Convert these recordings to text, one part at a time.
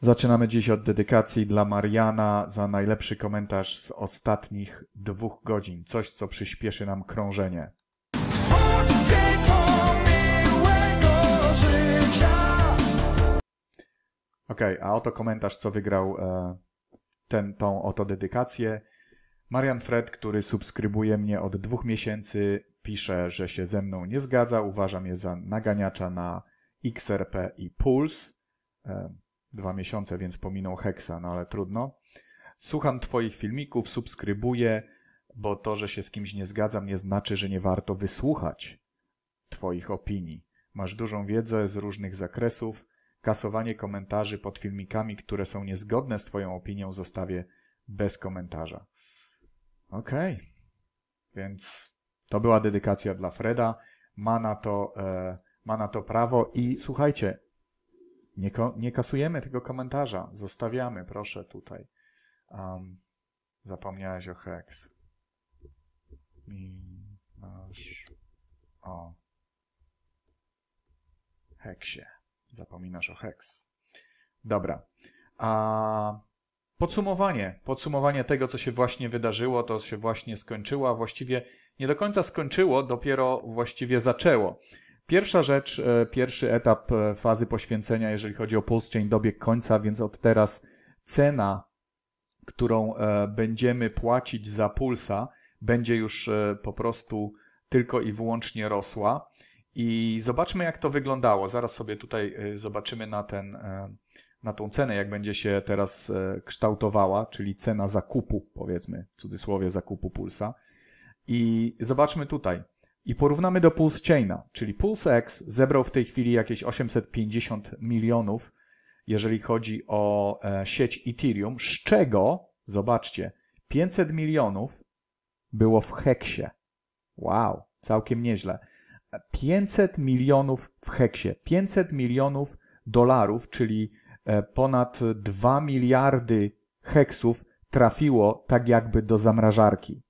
Zaczynamy dziś od dedykacji dla Mariana za najlepszy komentarz z ostatnich dwóch godzin. Coś, co przyspieszy nam krążenie. Ok, a oto komentarz, co wygrał e, ten, tą oto dedykację. Marian Fred, który subskrybuje mnie od dwóch miesięcy, pisze, że się ze mną nie zgadza. Uważam je za naganiacza na XRP i Puls. E, Dwa miesiące, więc pominął Heksa, no ale trudno. Słucham Twoich filmików, subskrybuję, bo to, że się z kimś nie zgadzam, nie znaczy, że nie warto wysłuchać Twoich opinii. Masz dużą wiedzę z różnych zakresów. Kasowanie komentarzy pod filmikami, które są niezgodne z Twoją opinią, zostawię bez komentarza. Okej. Okay. Więc to była dedykacja dla Freda. Ma na to, e, ma na to prawo i słuchajcie, nie, nie kasujemy tego komentarza. Zostawiamy, proszę, tutaj. Um, zapomniałeś o hex. Mi, o heksie. Zapominasz o heks. Dobra. A podsumowanie. Podsumowanie tego, co się właśnie wydarzyło, to się właśnie skończyło, a właściwie nie do końca skończyło, dopiero właściwie zaczęło. Pierwsza rzecz, e, pierwszy etap e, fazy poświęcenia, jeżeli chodzi o Pulse Chain, dobiegł końca, więc od teraz cena, którą e, będziemy płacić za Pulsa, będzie już po prostu tylko i wyłącznie rosła. I zobaczmy, jak to wyglądało. Zaraz sobie tutaj zobaczymy na, ten, na tą cenę, jak będzie się teraz kształtowała, czyli cena zakupu, powiedzmy, w cudzysłowie zakupu Pulsa. I zobaczmy tutaj i porównamy do Pulse Chaina, czyli Pulse X zebrał w tej chwili jakieś 850 milionów, jeżeli chodzi o e, sieć Ethereum, z czego, zobaczcie, 500 milionów było w heksie. Wow, całkiem nieźle. 500 milionów w heksie, 500 milionów dolarów, czyli e, ponad 2 miliardy heksów trafiło tak jakby do zamrażarki.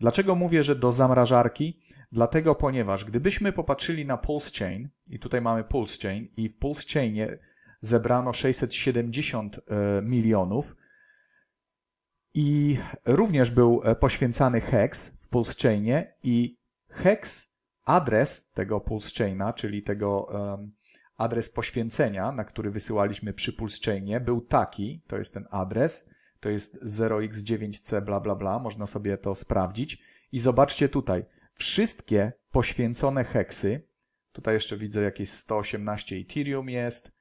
Dlaczego mówię, że do zamrażarki? Dlatego, ponieważ gdybyśmy popatrzyli na pulse chain, i tutaj mamy pulse chain, i w pulse chainie zebrano 670 e, milionów, i również był e, poświęcany hex w pulse chainie, i hex adres tego pulse chaina, czyli tego adres poświęcenia, na który wysyłaliśmy przy pulse chainie, był taki, to jest ten adres, to jest 0x9c, bla, bla, bla, można sobie to sprawdzić. I zobaczcie tutaj, wszystkie poświęcone heksy, tutaj jeszcze widzę jakieś 118 Ethereum jest,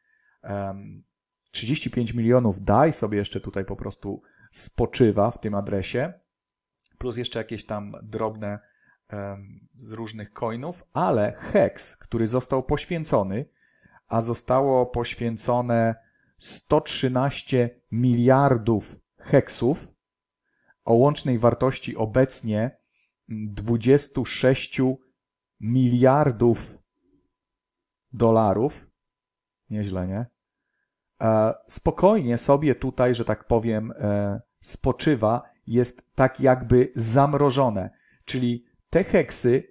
35 milionów DAI sobie jeszcze tutaj po prostu spoczywa w tym adresie, plus jeszcze jakieś tam drobne z różnych coinów, ale heks, który został poświęcony, a zostało poświęcone 113 miliardów heksów o łącznej wartości obecnie 26 miliardów dolarów. Nieźle, nie? E, spokojnie sobie tutaj, że tak powiem, e, spoczywa, jest tak jakby zamrożone. Czyli te heksy,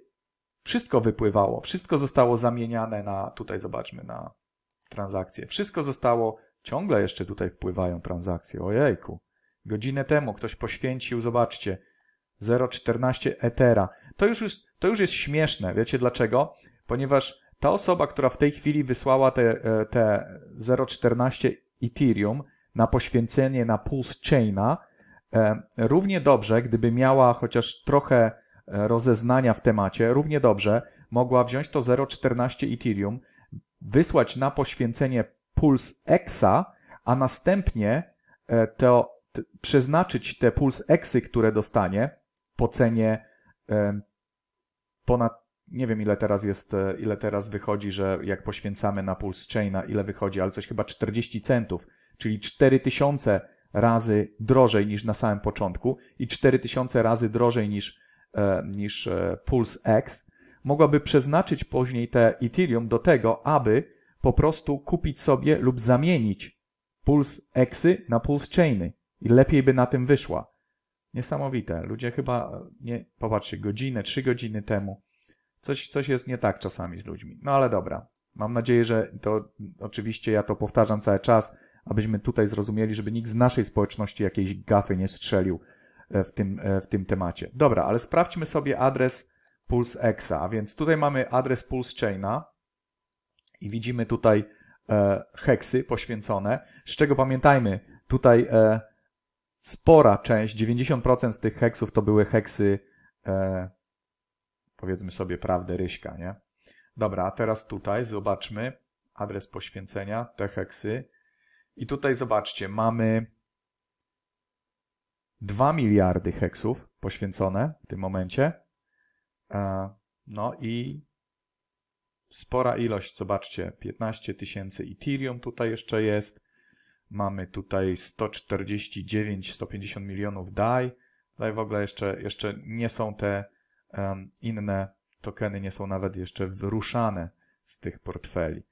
wszystko wypływało, wszystko zostało zamieniane na, tutaj zobaczmy, na transakcje. Wszystko zostało, ciągle jeszcze tutaj wpływają transakcje, ojejku. Godzinę temu ktoś poświęcił, zobaczcie, 0,14 etera. To już, jest, to już jest śmieszne, wiecie dlaczego? Ponieważ ta osoba, która w tej chwili wysłała te, e, te 0,14 Ethereum na poświęcenie na Pulse Chaina, e, równie dobrze, gdyby miała chociaż trochę e, rozeznania w temacie, równie dobrze mogła wziąć to 0,14 Ethereum, wysłać na poświęcenie Pulse Exa, a następnie to przeznaczyć te puls eksy, które dostanie po cenie ponad nie wiem ile teraz jest, e, ile teraz wychodzi, że jak poświęcamy na puls Chaina, ile wychodzi, ale coś chyba 40 centów, czyli 4000 razy drożej niż na samym początku i 4000 razy drożej niż, e, niż e, Pulse X, mogłaby przeznaczyć później te Ethereum do tego, aby po prostu kupić sobie lub zamienić puls Xy na puls Chainy i lepiej by na tym wyszła. Niesamowite. Ludzie chyba, nie, popatrzcie, godzinę, trzy godziny temu. Coś, coś jest nie tak czasami z ludźmi. No ale dobra. Mam nadzieję, że to oczywiście ja to powtarzam cały czas, abyśmy tutaj zrozumieli, żeby nikt z naszej społeczności jakiejś gafy nie strzelił e, w tym, e, w tym temacie. Dobra, ale sprawdźmy sobie adres PulseXa. A więc tutaj mamy adres PulseChaina i widzimy tutaj e, heksy poświęcone, z czego pamiętajmy, tutaj e, spora część, 90% z tych heksów to były heksy, e, powiedzmy sobie prawdę, ryśka, nie? Dobra, a teraz tutaj zobaczmy adres poświęcenia, te heksy. I tutaj zobaczcie, mamy 2 miliardy heksów poświęcone w tym momencie. E, no i spora ilość, zobaczcie, 15 tysięcy Ethereum tutaj jeszcze jest. Mamy tutaj 149-150 milionów DAI. Tutaj w ogóle jeszcze, jeszcze nie są te um, inne tokeny, nie są nawet jeszcze wyruszane z tych portfeli.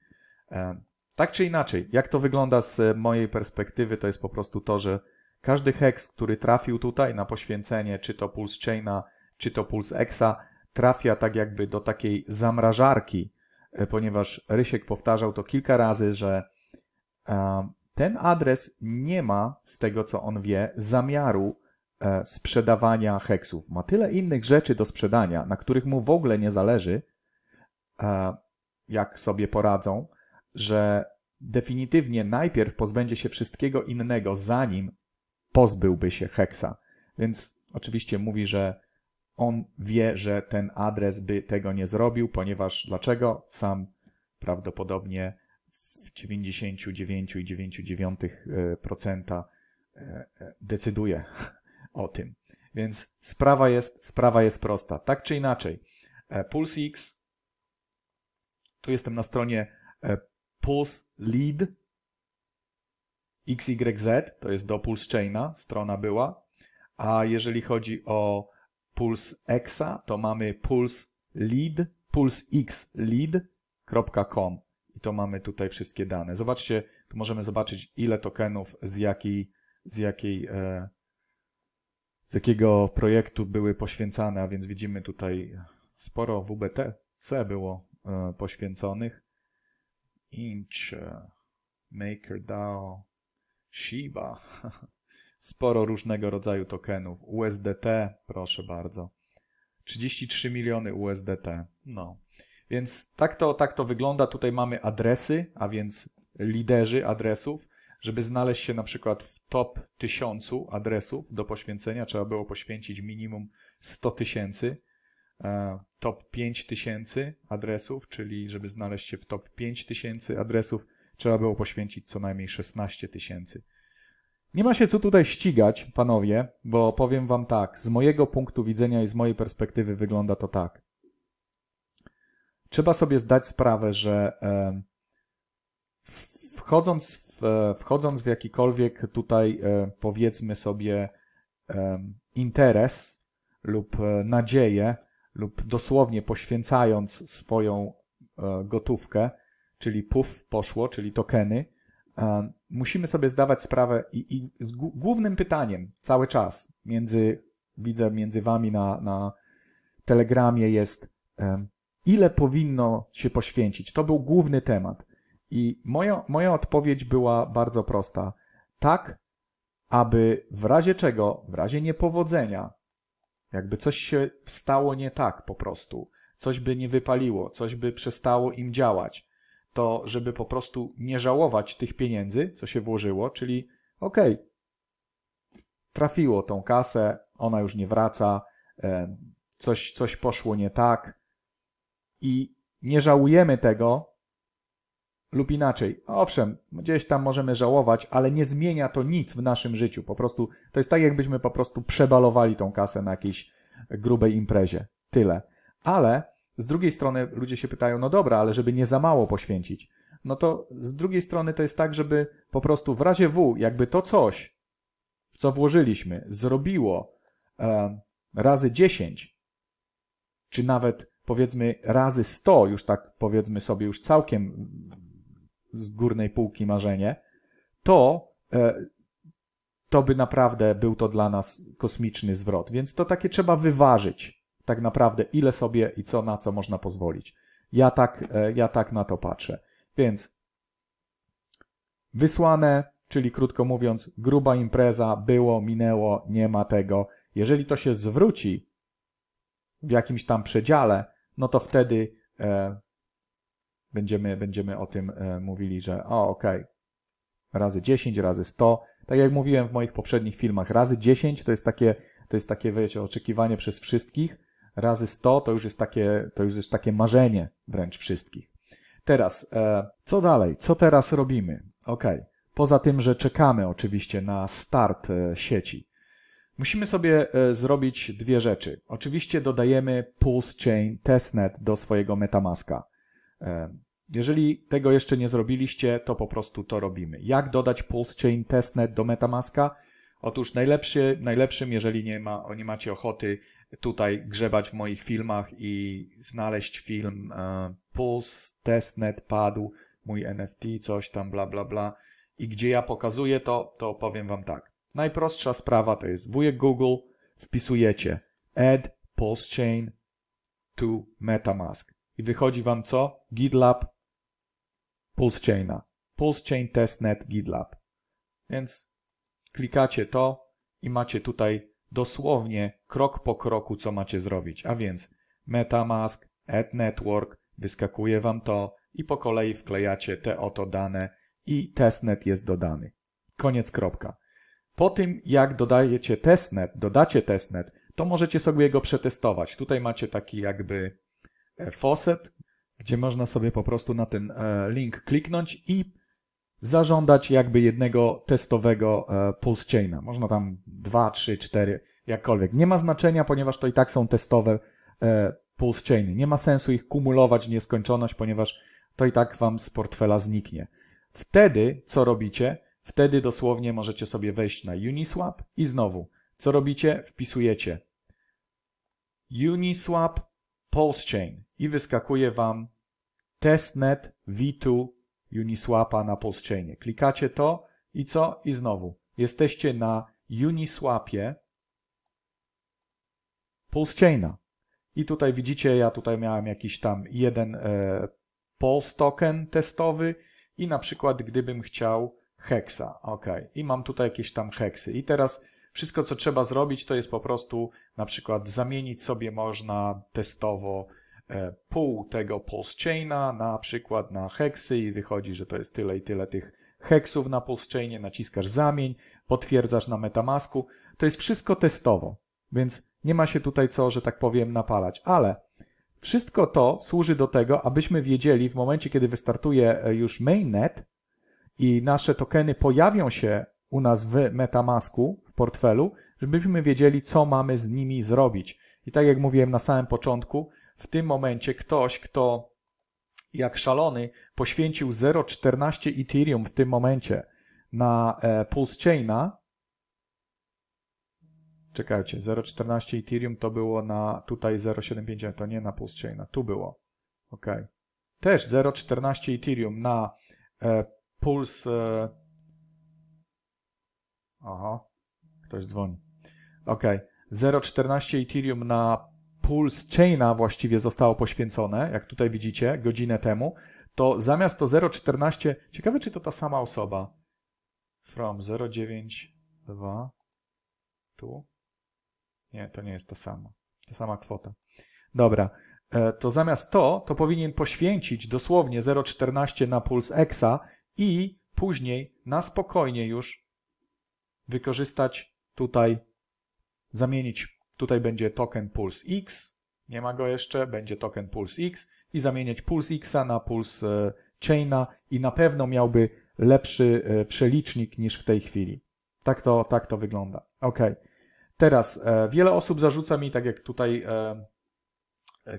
Um, tak czy inaczej, jak to wygląda z mojej perspektywy, to jest po prostu to, że każdy hex, który trafił tutaj na poświęcenie, czy to Pulse Chaina, czy to Pulse Exa, trafia tak jakby do takiej zamrażarki, e, ponieważ Rysiek powtarzał to kilka razy, że ten adres nie ma, z tego co on wie, zamiaru e, sprzedawania heksów. Ma tyle innych rzeczy do sprzedania, na których mu w ogóle nie zależy, e, jak sobie poradzą, że definitywnie najpierw pozbędzie się wszystkiego innego, zanim pozbyłby się heksa. Więc oczywiście mówi, że on wie, że ten adres by tego nie zrobił, ponieważ dlaczego? Sam prawdopodobnie w 99,99% e, e, decyduje o tym. Więc sprawa jest, sprawa jest prosta. Tak czy inaczej, e, Pulse X, tu jestem na stronie Pulse Lead XYZ, to jest do Pulse Chaina, strona była. A jeżeli chodzi o Pulse Exa, to mamy Pulse Lead, Pulse X Lead.com. I to mamy tutaj wszystkie dane. Zobaczcie, tu możemy zobaczyć ile tokenów z jakiej, z jakiej e, z jakiego projektu były poświęcane, a więc widzimy tutaj sporo WBTC było e, poświęconych. Inch, e, MakerDAO, Shiba, sporo różnego rodzaju tokenów. USDT, proszę bardzo. 33 miliony USDT. No. Więc tak to, tak to wygląda. Tutaj mamy adresy, a więc liderzy adresów. Żeby znaleźć się na przykład w top 1000 adresów do poświęcenia, trzeba było poświęcić minimum 100 tysięcy. E, top 5000 adresów, czyli żeby znaleźć się w top 5000 adresów, trzeba było poświęcić co najmniej 16 tysięcy. Nie ma się co tutaj ścigać, panowie, bo powiem wam tak, z mojego punktu widzenia i z mojej perspektywy wygląda to tak trzeba sobie zdać sprawę, że e, wchodząc w, e, wchodząc w jakikolwiek tutaj, e, powiedzmy sobie, interes lub nadzieję, lub dosłownie poświęcając swoją gotówkę, czyli PUF poszło, czyli tokeny, musimy sobie zdawać sprawę i, i głównym pytaniem cały czas między, widzę między wami na, na telegramie jest ile powinno się poświęcić. To był główny temat. I moja, moja odpowiedź była bardzo prosta. Tak, aby w razie czego, w razie niepowodzenia, jakby coś się stało nie tak po prostu, coś by nie wypaliło, coś by przestało im działać, to żeby po prostu nie żałować tych pieniędzy, co się włożyło, czyli okej, okay, trafiło tą kasę, ona już nie wraca, coś, coś poszło nie tak, i nie żałujemy tego, lub inaczej, owszem, gdzieś tam możemy żałować, ale nie zmienia to nic w naszym życiu. Po prostu to jest tak, jakbyśmy po prostu przebalowali tą kasę na jakiejś grubej imprezie. Tyle. Ale z drugiej strony ludzie się pytają, no dobra, ale żeby nie za mało poświęcić. No to z drugiej strony to jest tak, żeby po prostu w razie W, jakby to coś, w co włożyliśmy, zrobiło e, razy 10, czy nawet powiedzmy razy 100, już tak powiedzmy sobie już całkiem z górnej półki marzenie, to e, to by naprawdę był to dla nas kosmiczny zwrot. Więc to takie trzeba wyważyć tak naprawdę ile sobie i co na co można pozwolić. Ja tak, e, ja tak na to patrzę. Więc wysłane, czyli krótko mówiąc, gruba impreza, było, minęło, nie ma tego. Jeżeli to się zwróci w jakimś tam przedziale, no to wtedy e, będziemy, będziemy o tym e, mówili, że o, ok, razy 10, razy 100. Tak jak mówiłem w moich poprzednich filmach, razy 10 to jest takie, to jest takie wiecie, oczekiwanie przez wszystkich, razy 100 to już jest takie, to już jest takie marzenie wręcz wszystkich. Teraz, e, co dalej? Co teraz robimy? Ok, poza tym, że czekamy oczywiście na start e, sieci, Musimy sobie e, zrobić dwie rzeczy. Oczywiście dodajemy Pulse Chain Testnet do swojego Metamaska. E, jeżeli tego jeszcze nie zrobiliście, to po prostu to robimy. Jak dodać Pulse Chain Testnet do Metamaska? Otóż najlepszy, najlepszym, jeżeli nie, ma, nie macie ochoty tutaj grzebać w moich filmach i znaleźć film e, Pulse Testnet padł, mój NFT, coś tam, bla, bla, bla. I gdzie ja pokazuję to, to powiem wam tak. Najprostsza sprawa to jest wujek Google, wpisujecie add pulse chain to metamask i wychodzi wam co? GitLab pulse chaina. Pulse chain testnet GitLab. Więc klikacie to i macie tutaj dosłownie krok po kroku, co macie zrobić. A więc metamask, add network, wyskakuje wam to i po kolei wklejacie te oto dane i testnet jest dodany. Koniec kropka. Po tym, jak dodajecie testnet, dodacie testnet, to możecie sobie go przetestować. Tutaj macie taki jakby e, faucet, gdzie można sobie po prostu na ten e, link kliknąć i zażądać jakby jednego testowego e, pulse chaina. Można tam 2, 3, 4, jakkolwiek. Nie ma znaczenia, ponieważ to i tak są testowe pulse chainy. Nie ma sensu ich kumulować w nieskończoność, ponieważ to i tak Wam z portfela zniknie. Wtedy co robicie? Wtedy dosłownie możecie sobie wejść na Uniswap i znowu, co robicie? Wpisujecie Uniswap Pulse Chain i wyskakuje Wam testnet V2 Uniswapa na Pulse Chainie. Klikacie to i co? I znowu, jesteście na Uniswapie Pulse Chaina. I tutaj widzicie, ja tutaj miałem jakiś tam jeden e, Pulse token testowy i na przykład gdybym chciał heksa. Ok, i mam tutaj jakieś tam heksy. I teraz wszystko, co trzeba zrobić, to jest po prostu na przykład zamienić sobie można testowo e, pół tego pulse chaina na przykład na heksy i wychodzi, że to jest tyle i tyle tych heksów na pulse chainie, naciskasz zamień, potwierdzasz na metamasku. To jest wszystko testowo, więc nie ma się tutaj co, że tak powiem, napalać, ale wszystko to służy do tego, abyśmy wiedzieli w momencie, kiedy wystartuje e, już mainnet, i nasze tokeny pojawią się u nas w MetaMasku, w portfelu, żebyśmy wiedzieli, co mamy z nimi zrobić. I tak jak mówiłem na samym początku, w tym momencie ktoś, kto jak szalony poświęcił 0,14 Ethereum w tym momencie na e, Pulse Chaina, czekajcie, 0,14 Ethereum to było na tutaj 0,75, to nie na Pulse Chaina, tu było, ok. Też 0,14 Ethereum na e, puls. E, aha, ktoś dzwoni. Ok. 0,14 Ethereum na puls chaina właściwie zostało poświęcone, jak tutaj widzicie, godzinę temu. To zamiast to 0,14, ciekawe czy to ta sama osoba. From 0,92 tu. Nie, to nie jest to samo. Ta sama kwota. Dobra, e, to zamiast to, to powinien poświęcić dosłownie 0,14 na puls exa i później na spokojnie już wykorzystać tutaj, zamienić, tutaj będzie token Pulse X, nie ma go jeszcze, będzie token Pulse X i zamieniać Pulse Xa na Pulse e, Chaina i na pewno miałby lepszy e, przelicznik niż w tej chwili. Tak to, tak to wygląda. Ok. Teraz e, wiele osób zarzuca mi, tak jak tutaj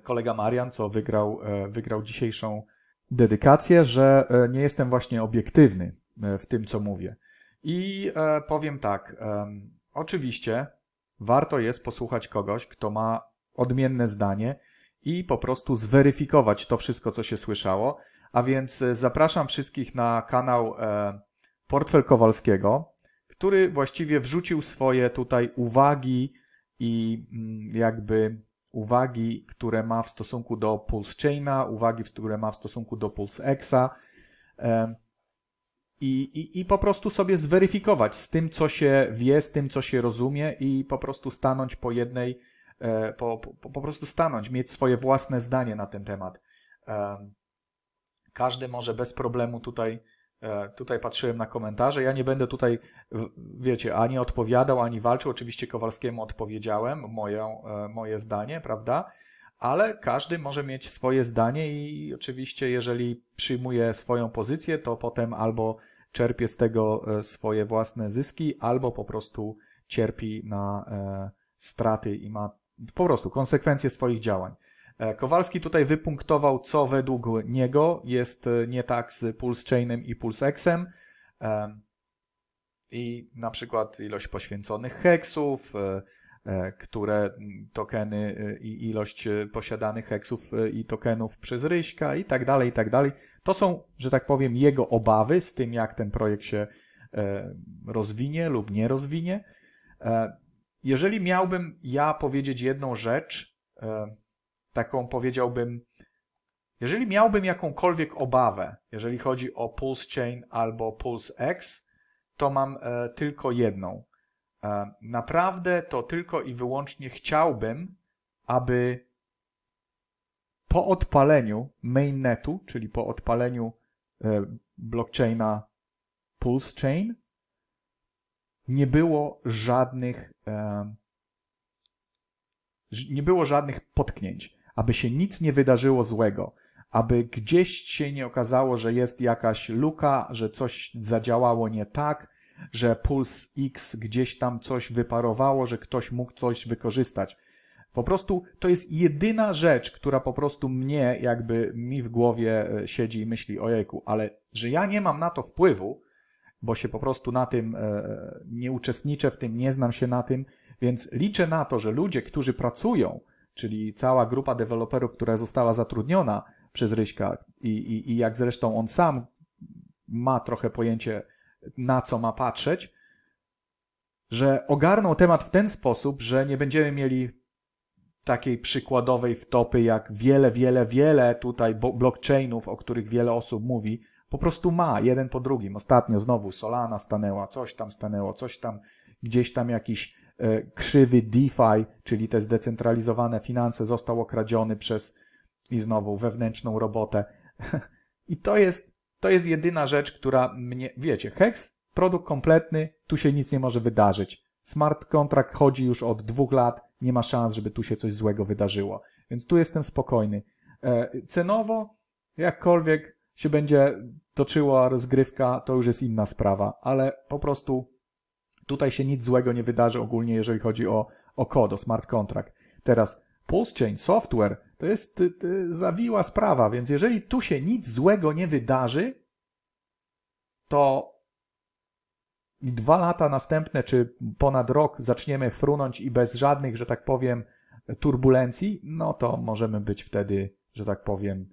kolega Marian, co wygrał, wygrał dzisiejszą dedykację, że e, nie jestem właśnie obiektywny e, w tym, co mówię. I e, powiem tak, oczywiście warto jest posłuchać kogoś, kto ma odmienne zdanie i po prostu zweryfikować to wszystko, co się słyszało. A więc zapraszam wszystkich na kanał Portfel Kowalskiego, który właściwie wrzucił swoje tutaj uwagi i mm, jakby uwagi, które ma w stosunku do Pulse Chaina, uwagi, które ma w stosunku do Pulse Exa. I, i, I po prostu sobie zweryfikować z tym, co się wie, z tym, co się rozumie, i po prostu stanąć po jednej, e, po, po, po prostu stanąć, mieć swoje własne zdanie na ten temat. Każdy może bez problemu tutaj E, tutaj patrzyłem na komentarze. Ja nie będę tutaj, wiecie, ani odpowiadał, ani walczył. Oczywiście Kowalskiemu odpowiedziałem moją, e, moje zdanie, prawda? Ale każdy może mieć swoje zdanie i oczywiście, jeżeli przyjmuje swoją pozycję, to potem albo czerpie z tego e, swoje własne zyski, albo po prostu cierpi na straty i ma po prostu konsekwencje swoich działań. E, Kowalski tutaj wypunktował, co według niego jest e, nie tak z Pulse Chainem i Pulse Xem e, i na przykład ilość poświęconych heksów, które tokeny i ilość posiadanych heksów i tokenów przez Ryśka i tak dalej, i tak dalej. To są, że tak powiem, jego obawy z tym, jak ten projekt się rozwinie lub nie rozwinie. Jeżeli miałbym ja powiedzieć jedną rzecz, taką powiedziałbym, jeżeli miałbym jakąkolwiek obawę, jeżeli chodzi o Pulse Chain albo Pulse X, to mam e, tylko jedną. E, naprawdę to tylko i wyłącznie chciałbym, aby po odpaleniu mainnetu, czyli po odpaleniu e, blockchaina Pulse Chain, nie było żadnych e, nie było żadnych potknięć aby się nic nie wydarzyło złego, aby gdzieś się nie okazało, że jest jakaś luka, że coś zadziałało nie tak, że puls X gdzieś tam coś wyparowało, że ktoś mógł coś wykorzystać. Po prostu to jest jedyna rzecz, która po prostu mnie jakby mi w głowie e, siedzi i myśli o jejku, ale że ja nie mam na to wpływu, bo się po prostu na tym e, e, nie uczestniczę w tym, nie znam się na tym, więc liczę na to, że ludzie, którzy pracują czyli cała grupa deweloperów, która została zatrudniona przez Ryśka i, i, i jak zresztą on sam ma trochę pojęcie, na co ma patrzeć, że ogarnął temat w ten sposób, że nie będziemy mieli takiej przykładowej wtopy, jak wiele, wiele, wiele tutaj blockchainów, o których wiele osób mówi, po prostu ma jeden po drugim. Ostatnio znowu Solana stanęła, coś tam stanęło, coś tam, gdzieś tam jakiś E, krzywy DeFi, czyli te zdecentralizowane finanse, został okradziony przez i znowu wewnętrzną robotę. I to jest, to jest jedyna rzecz, która mnie, wiecie, Hex, produkt kompletny, tu się nic nie może wydarzyć. Smart contract chodzi już od dwóch lat, nie ma szans, żeby tu się coś złego wydarzyło. Więc tu jestem spokojny. E, cenowo, jakkolwiek się będzie toczyła rozgrywka, to już jest inna sprawa, ale po prostu Tutaj się nic złego nie wydarzy ogólnie, jeżeli chodzi o, o kod, o smart contract. Teraz Pulse Chain Software to jest y, y, zawiła sprawa, więc jeżeli tu się nic złego nie wydarzy, to dwa lata następne, czy ponad rok zaczniemy frunąć i bez żadnych, że tak powiem, turbulencji, no to możemy być wtedy, że tak powiem,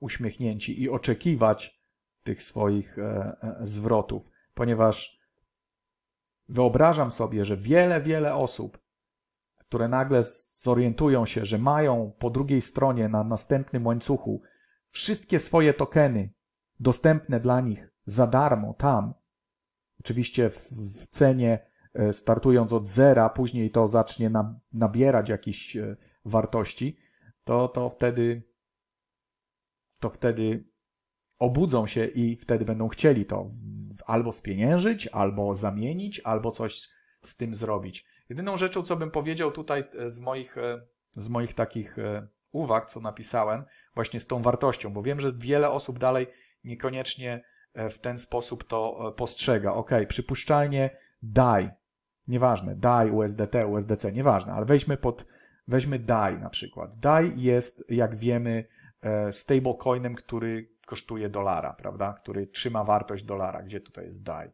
uśmiechnięci i oczekiwać tych swoich e, e, zwrotów, ponieważ Wyobrażam sobie, że wiele, wiele osób, które nagle zorientują się, że mają po drugiej stronie na następnym łańcuchu wszystkie swoje tokeny dostępne dla nich za darmo tam, oczywiście w, w cenie e, startując od zera, później to zacznie nabierać jakieś e, wartości, to, to wtedy to wtedy obudzą się i wtedy będą chcieli to albo spieniężyć, albo zamienić, albo coś z tym zrobić. Jedyną rzeczą, co bym powiedział tutaj e, z moich, e, z moich takich e, uwag, co napisałem, właśnie z tą wartością, bo wiem, że wiele osób dalej niekoniecznie w ten sposób to postrzega. Ok, przypuszczalnie daj, nieważne, daj USDT, USDC, nieważne, ale weźmy pod, weźmy daj na przykład. Daj jest, jak wiemy, stablecoinem, który kosztuje dolara, prawda? Który trzyma wartość dolara. Gdzie tutaj jest DAI,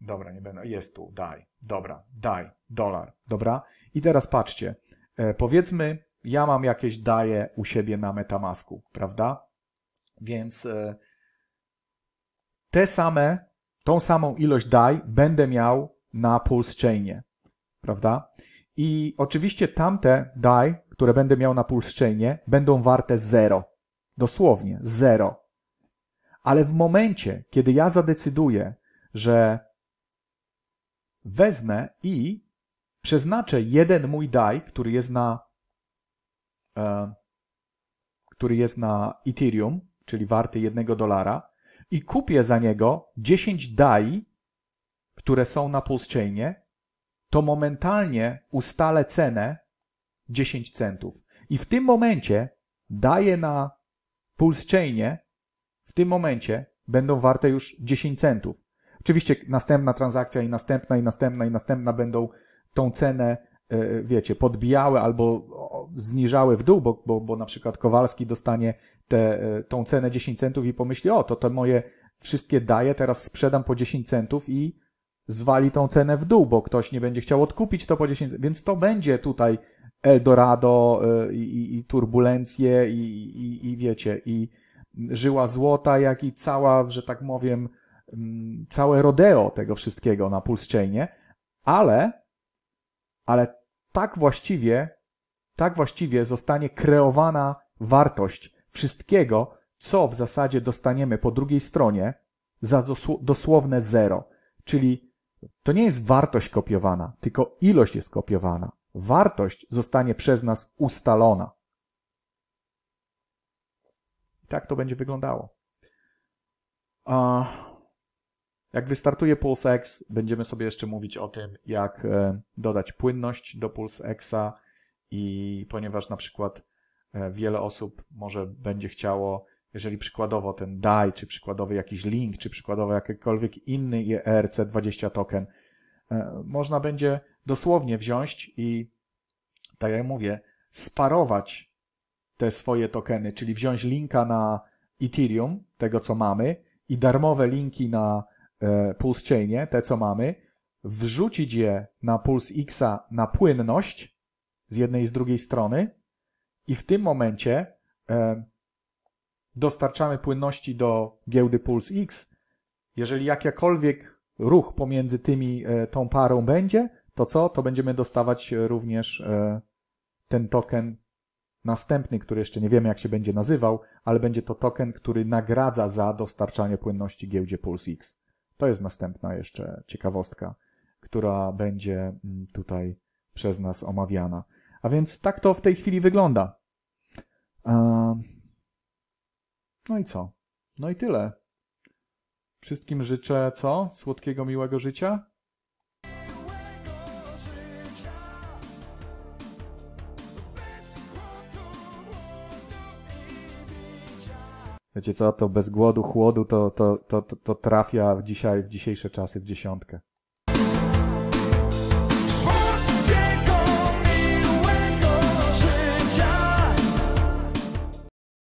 Dobra, nie będę. Jest tu, DAI, Dobra, DAI, dolar. Dobra? I teraz patrzcie. E, powiedzmy, ja mam jakieś DAI u siebie na Metamasku, prawda? Więc e, te same, tą samą ilość DAI będę miał na Pulse Chainie, prawda? I oczywiście tamte DAI, które będę miał na Pulse Chainie, będą warte 0 Dosłownie zero. Ale w momencie, kiedy ja zadecyduję, że wezmę i przeznaczę jeden mój dai, który jest na e, który jest na Ethereum, czyli warty jednego dolara, i kupię za niego 10 dai, które są na pulsechainie, to momentalnie ustalę cenę 10 centów. I w tym momencie daję na Pulse Chainie w tym momencie będą warte już 10 centów. Oczywiście następna transakcja i następna i następna i następna będą tą cenę, e, wiecie, podbijały albo zniżały w dół, bo, bo, bo na przykład Kowalski dostanie te, e, tą cenę 10 centów i pomyśli, o, to te moje wszystkie daje, teraz sprzedam po 10 centów i zwali tą cenę w dół, bo ktoś nie będzie chciał odkupić to po 10 centów. Więc to będzie tutaj Eldorado y, i, i turbulencje i, i, i wiecie, i żyła złota, jak i cała, że tak powiem, mm, całe rodeo tego wszystkiego na Pulse Chainie, ale, ale tak właściwie, tak właściwie zostanie kreowana wartość wszystkiego, co w zasadzie dostaniemy po drugiej stronie za dosłowne zero. Czyli to nie jest wartość kopiowana, tylko ilość jest kopiowana wartość zostanie przez nas ustalona. I tak to będzie wyglądało. A jak wystartuje PulseX, będziemy sobie jeszcze mówić o tym, jak e, dodać płynność do PulseXa i ponieważ na przykład e, wiele osób może będzie chciało, jeżeli przykładowo ten DAI, czy przykładowy jakiś link, czy przykładowo jakikolwiek inny ERC20 token E, można będzie dosłownie wziąć i, tak jak mówię, sparować te swoje tokeny, czyli wziąć linka na Ethereum, tego co mamy, i darmowe linki na e, Pulse Chainie, te co mamy, wrzucić je na Pulse Xa na płynność z jednej i z drugiej strony i w tym momencie e, dostarczamy płynności do giełdy Pulse X. Jeżeli jakiekolwiek ruch pomiędzy tymi, e, tą parą będzie, to co? To będziemy dostawać e, również e, ten token następny, który jeszcze nie wiemy jak się będzie nazywał, ale będzie to token, który nagradza za dostarczanie płynności giełdzie Pulse X. To jest następna jeszcze ciekawostka, która będzie mm, tutaj przez nas omawiana. A więc tak to w tej chwili wygląda. No i co? No i tyle. Wszystkim życzę co? Słodkiego, miłego życia? Wiecie co, to bez głodu, chłodu to, to, to, to, to trafia dzisiaj, w dzisiejsze czasy w dziesiątkę.